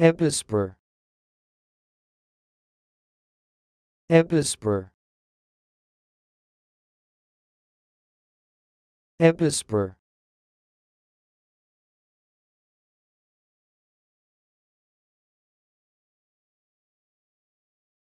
Episper. Episper. Episper.